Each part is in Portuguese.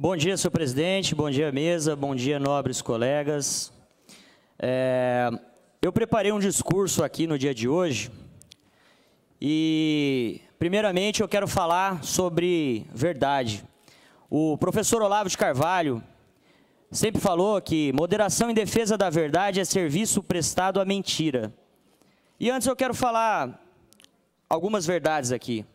Bom dia, senhor presidente, bom dia, mesa, bom dia, nobres colegas. É, eu preparei um discurso aqui no dia de hoje e, primeiramente, eu quero falar sobre verdade. O professor Olavo de Carvalho sempre falou que moderação em defesa da verdade é serviço prestado à mentira. E antes eu quero falar algumas verdades aqui.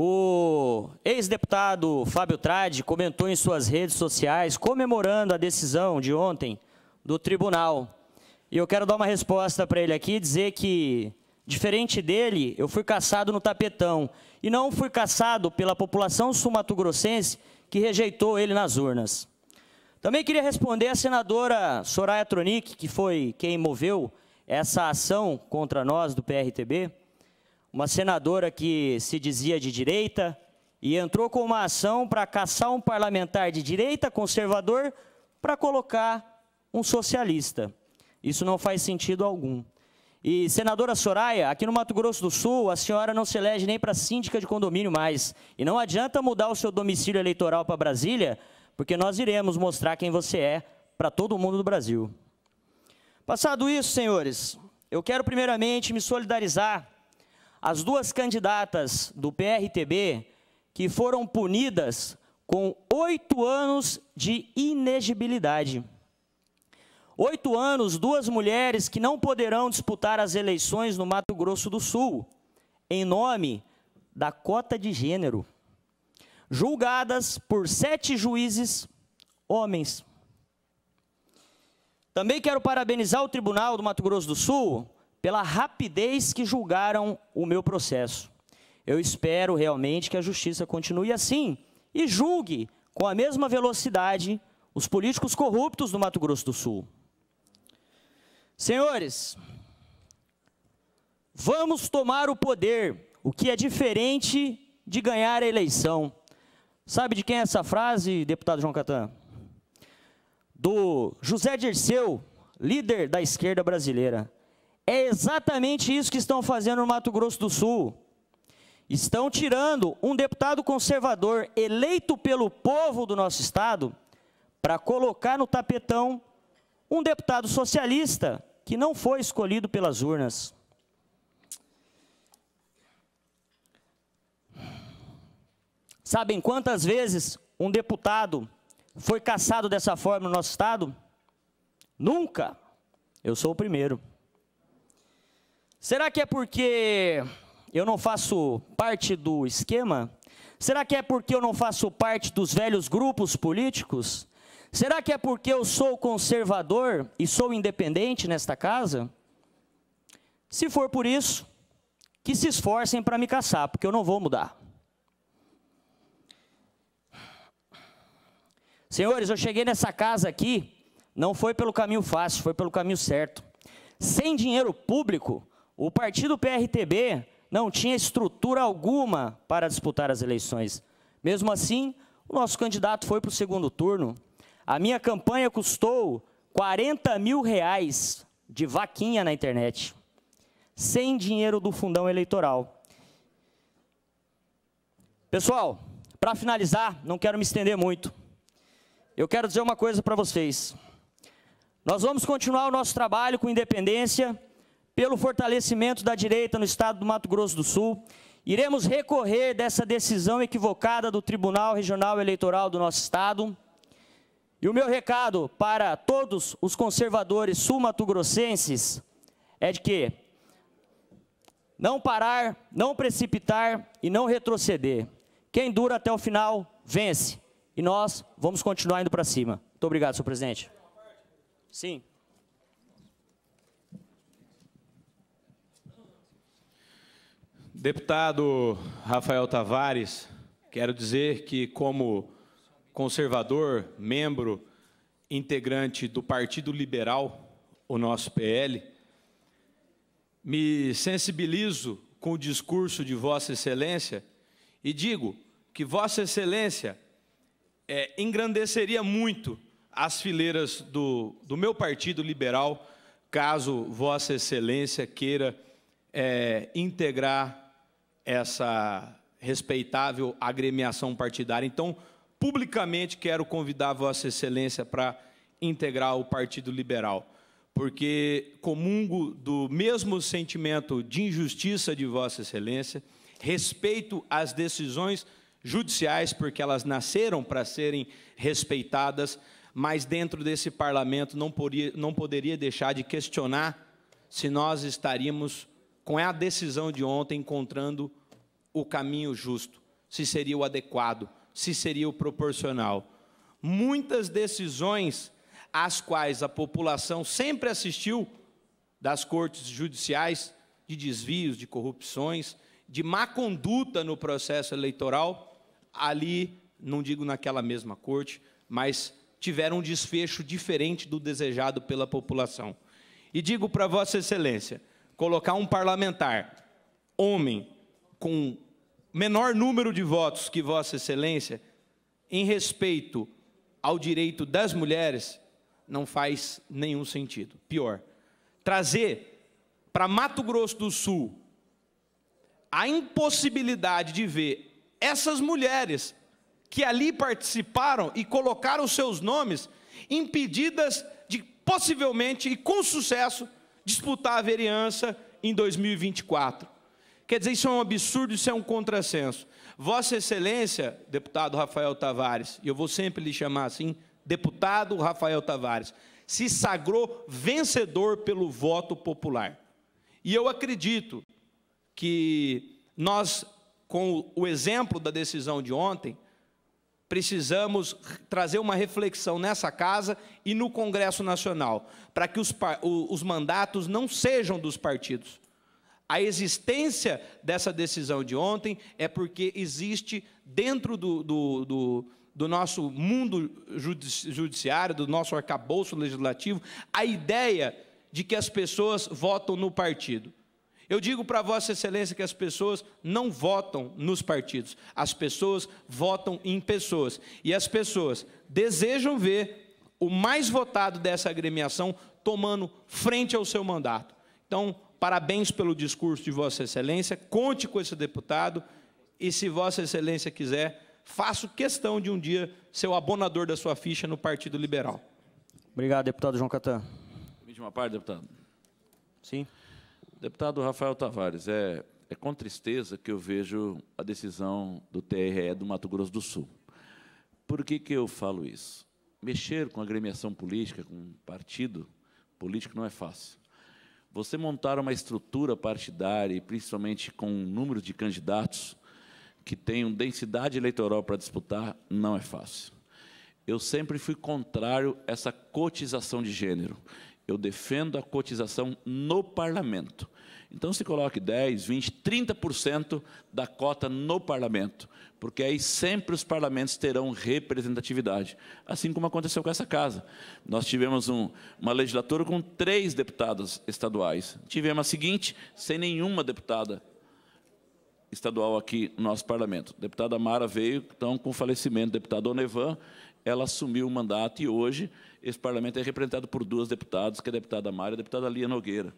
O ex-deputado Fábio Tradi comentou em suas redes sociais, comemorando a decisão de ontem do tribunal. E eu quero dar uma resposta para ele aqui, dizer que, diferente dele, eu fui caçado no tapetão. E não fui caçado pela população sumatogrossense que rejeitou ele nas urnas. Também queria responder à senadora Soraya Tronic, que foi quem moveu essa ação contra nós do PRTB uma senadora que se dizia de direita e entrou com uma ação para caçar um parlamentar de direita conservador para colocar um socialista. Isso não faz sentido algum. E senadora Soraya, aqui no Mato Grosso do Sul, a senhora não se elege nem para síndica de condomínio mais. E não adianta mudar o seu domicílio eleitoral para Brasília, porque nós iremos mostrar quem você é para todo mundo do Brasil. Passado isso, senhores, eu quero primeiramente me solidarizar as duas candidatas do PRTB que foram punidas com oito anos de inegibilidade. Oito anos, duas mulheres que não poderão disputar as eleições no Mato Grosso do Sul, em nome da cota de gênero. Julgadas por sete juízes homens. Também quero parabenizar o Tribunal do Mato Grosso do Sul pela rapidez que julgaram o meu processo. Eu espero realmente que a justiça continue assim e julgue com a mesma velocidade os políticos corruptos do Mato Grosso do Sul. Senhores, vamos tomar o poder, o que é diferente de ganhar a eleição. Sabe de quem é essa frase, deputado João Catan? Do José Dirceu, líder da esquerda brasileira. É exatamente isso que estão fazendo no Mato Grosso do Sul. Estão tirando um deputado conservador eleito pelo povo do nosso estado para colocar no tapetão um deputado socialista que não foi escolhido pelas urnas. Sabem quantas vezes um deputado foi caçado dessa forma no nosso estado? Nunca. Eu sou o primeiro. Será que é porque eu não faço parte do esquema? Será que é porque eu não faço parte dos velhos grupos políticos? Será que é porque eu sou conservador e sou independente nesta casa? Se for por isso, que se esforcem para me caçar, porque eu não vou mudar. Senhores, eu cheguei nessa casa aqui, não foi pelo caminho fácil, foi pelo caminho certo. Sem dinheiro público, o partido PRTB não tinha estrutura alguma para disputar as eleições. Mesmo assim, o nosso candidato foi para o segundo turno. A minha campanha custou 40 mil reais de vaquinha na internet, sem dinheiro do fundão eleitoral. Pessoal, para finalizar, não quero me estender muito. Eu quero dizer uma coisa para vocês. Nós vamos continuar o nosso trabalho com independência pelo fortalecimento da direita no estado do Mato Grosso do Sul, iremos recorrer dessa decisão equivocada do Tribunal Regional Eleitoral do nosso estado. E o meu recado para todos os conservadores sul-mato-grossenses é de que não parar, não precipitar e não retroceder. Quem dura até o final, vence. E nós vamos continuar indo para cima. Muito obrigado, senhor presidente. Sim. Deputado Rafael Tavares, quero dizer que, como conservador, membro, integrante do Partido Liberal, o nosso PL, me sensibilizo com o discurso de Vossa Excelência e digo que Vossa Excelência é, engrandeceria muito as fileiras do, do meu Partido Liberal, caso Vossa Excelência queira é, integrar essa respeitável agremiação partidária. Então, publicamente quero convidar Vossa Excelência para integrar o Partido Liberal, porque comungo do mesmo sentimento de injustiça de Vossa Excelência, respeito às decisões judiciais, porque elas nasceram para serem respeitadas, mas dentro desse parlamento não, poderia, não poderia deixar de questionar se nós estaríamos com é a decisão de ontem, encontrando o caminho justo, se seria o adequado, se seria o proporcional. Muitas decisões às quais a população sempre assistiu das cortes judiciais de desvios, de corrupções, de má conduta no processo eleitoral, ali, não digo naquela mesma corte, mas tiveram um desfecho diferente do desejado pela população. E digo para Vossa Excelência, colocar um parlamentar homem com menor número de votos que Vossa Excelência, em respeito ao direito das mulheres, não faz nenhum sentido. Pior, trazer para Mato Grosso do Sul a impossibilidade de ver essas mulheres que ali participaram e colocaram seus nomes impedidas de possivelmente e com sucesso disputar a vereança em 2024. Quer dizer, isso é um absurdo, isso é um contrassenso. Vossa Excelência, deputado Rafael Tavares, e eu vou sempre lhe chamar assim, deputado Rafael Tavares, se sagrou vencedor pelo voto popular. E eu acredito que nós, com o exemplo da decisão de ontem, precisamos trazer uma reflexão nessa casa e no Congresso Nacional, para que os, os, mandatos não sejam dos partidos. A existência dessa decisão de ontem é porque existe dentro do, do, do, do nosso mundo judiciário, do nosso arcabouço legislativo, a ideia de que as pessoas votam no partido. Eu digo para Vossa Excelência que as pessoas não votam nos partidos, as pessoas votam em pessoas. E as pessoas desejam ver o mais votado dessa agremiação tomando frente ao seu mandato. Então, parabéns pelo discurso de Vossa Excelência, conte com esse deputado e, se Vossa Excelência quiser, faço questão de um dia ser o abonador da sua ficha no Partido Liberal. Obrigado, deputado João Catan. Permite uma parte, deputado? Sim. Deputado Rafael Tavares, é, é com tristeza que eu vejo a decisão do TRE do Mato Grosso do Sul. Por que, que eu falo isso? Mexer com agremiação política, com um partido político, não é fácil. Você montar uma estrutura partidária, principalmente com um número de candidatos que tenham densidade eleitoral para disputar, não é fácil. Eu sempre fui contrário a essa cotização de gênero eu defendo a cotização no parlamento. Então se coloque 10, 20, 30% da cota no parlamento, porque aí sempre os parlamentos terão representatividade, assim como aconteceu com essa casa. Nós tivemos um, uma legislatura com três deputadas estaduais, tivemos a seguinte sem nenhuma deputada estadual aqui no nosso parlamento. A deputada Mara veio, então, com o falecimento do deputado Onevan, ela assumiu o mandato e hoje esse parlamento é representado por duas deputadas, que é a deputada Mário e a deputada Lia Nogueira.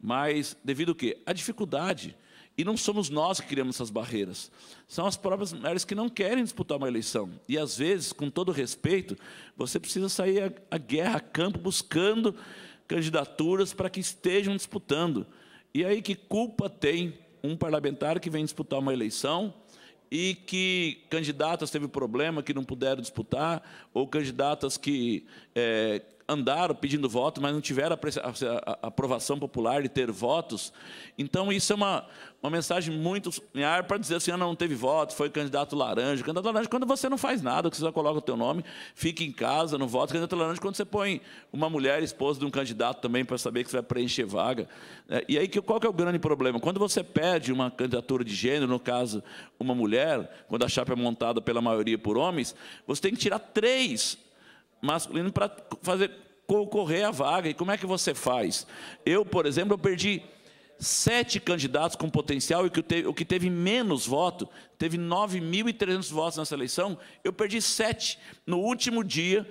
Mas devido o quê? A dificuldade. E não somos nós que criamos essas barreiras. São as próprias mulheres que não querem disputar uma eleição. E, às vezes, com todo respeito, você precisa sair à a guerra, a campo, buscando candidaturas para que estejam disputando. E é aí, que culpa tem um parlamentar que vem disputar uma eleição e que candidatas teve problema que não puderam disputar, ou candidatas que é, andaram pedindo voto, mas não tiveram a aprovação popular de ter votos. Então, isso é uma, uma mensagem muito em ar para dizer assim, ah, não teve voto, foi candidato laranja. Candidato laranja, quando você não faz nada, que você só coloca o teu nome, fica em casa, não vota. Candidato laranja, quando você põe uma mulher esposa de um candidato também para saber que você vai preencher vaga. Né? E aí, qual que é o grande problema? Quando você pede uma candidatura de gênero, no caso, uma mulher, quando a chapa é montada pela maioria por homens, você tem que tirar três masculino para fazer concorrer à vaga. E como é que você faz? Eu, por exemplo, eu perdi sete candidatos com potencial e que teve, o que teve menos voto, teve 9.300 votos nessa eleição, eu perdi sete no último dia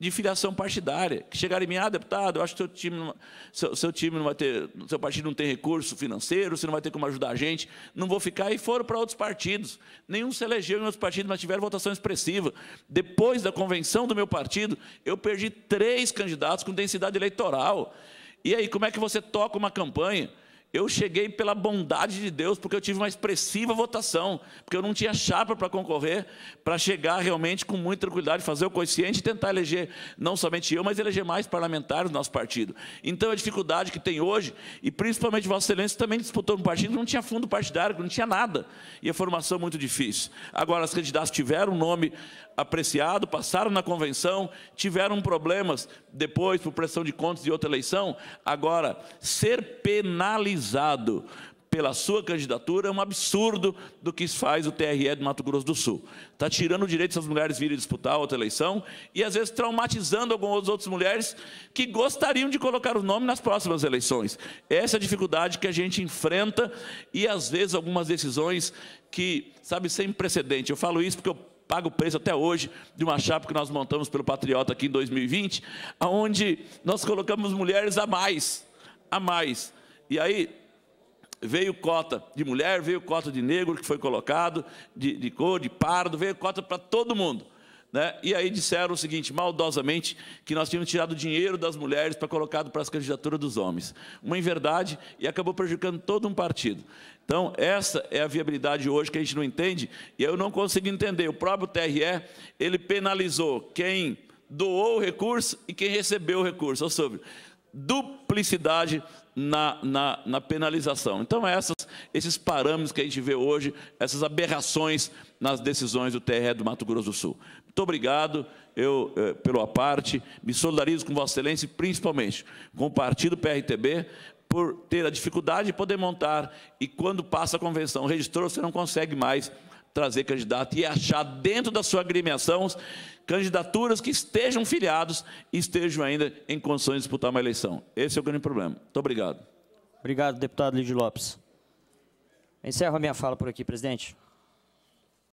de filiação partidária, que chegaram em mim, ah, deputado, eu acho que seu time, seu, seu, time não vai ter, seu partido não tem recurso financeiro, você não vai ter como ajudar a gente, não vou ficar, e foram para outros partidos. Nenhum se elegeu em outros partidos, mas tiveram votação expressiva. Depois da convenção do meu partido, eu perdi três candidatos com densidade eleitoral. E aí, como é que você toca uma campanha? eu cheguei pela bondade de Deus, porque eu tive uma expressiva votação, porque eu não tinha chapa para concorrer, para chegar realmente com muita tranquilidade, fazer o coeficiente e tentar eleger não somente eu, mas eleger mais parlamentares do nosso partido. Então, a dificuldade que tem hoje, e principalmente Vossa Excelência também disputou um partido que não tinha fundo partidário, que não tinha nada, e a formação muito difícil. Agora, as candidatas tiveram um nome apreciado, passaram na convenção, tiveram problemas depois por pressão de contas de outra eleição, agora, ser penalizado pela sua candidatura é um absurdo do que faz o TRE do Mato Grosso do Sul. Está tirando o direito dessas mulheres virem disputar outra eleição e, às vezes, traumatizando algumas outras mulheres que gostariam de colocar o nome nas próximas eleições. Essa é a dificuldade que a gente enfrenta e, às vezes, algumas decisões que, sabe, sem precedente. Eu falo isso porque eu pago o preço até hoje de uma chapa que nós montamos pelo Patriota aqui em 2020, onde nós colocamos mulheres a mais, a mais e aí veio cota de mulher, veio cota de negro que foi colocado, de, de cor, de pardo, veio cota para todo mundo. Né? E aí disseram o seguinte, maldosamente, que nós tínhamos tirado dinheiro das mulheres para colocado para as candidaturas dos homens. Uma inverdade e acabou prejudicando todo um partido. Então, essa é a viabilidade hoje que a gente não entende e eu não consigo entender. O próprio TRE, ele penalizou quem doou o recurso e quem recebeu o recurso. Ou seja, duplicidade na, na, na, penalização. Então, essas, esses parâmetros que a gente vê hoje, essas aberrações nas decisões do TRE do Mato Grosso do Sul. Muito obrigado eu, eh, pelo parte me solidarizo com Vossa Excelência, principalmente com o partido PRTB, por ter a dificuldade de poder montar, e quando passa a convenção, registrou, você não consegue mais trazer candidato e achar dentro da sua agremiação candidaturas que estejam filiados e estejam ainda em condições de disputar uma eleição. Esse é o grande problema. Muito obrigado. Obrigado, deputado Lídio Lopes. Encerro a minha fala por aqui, presidente.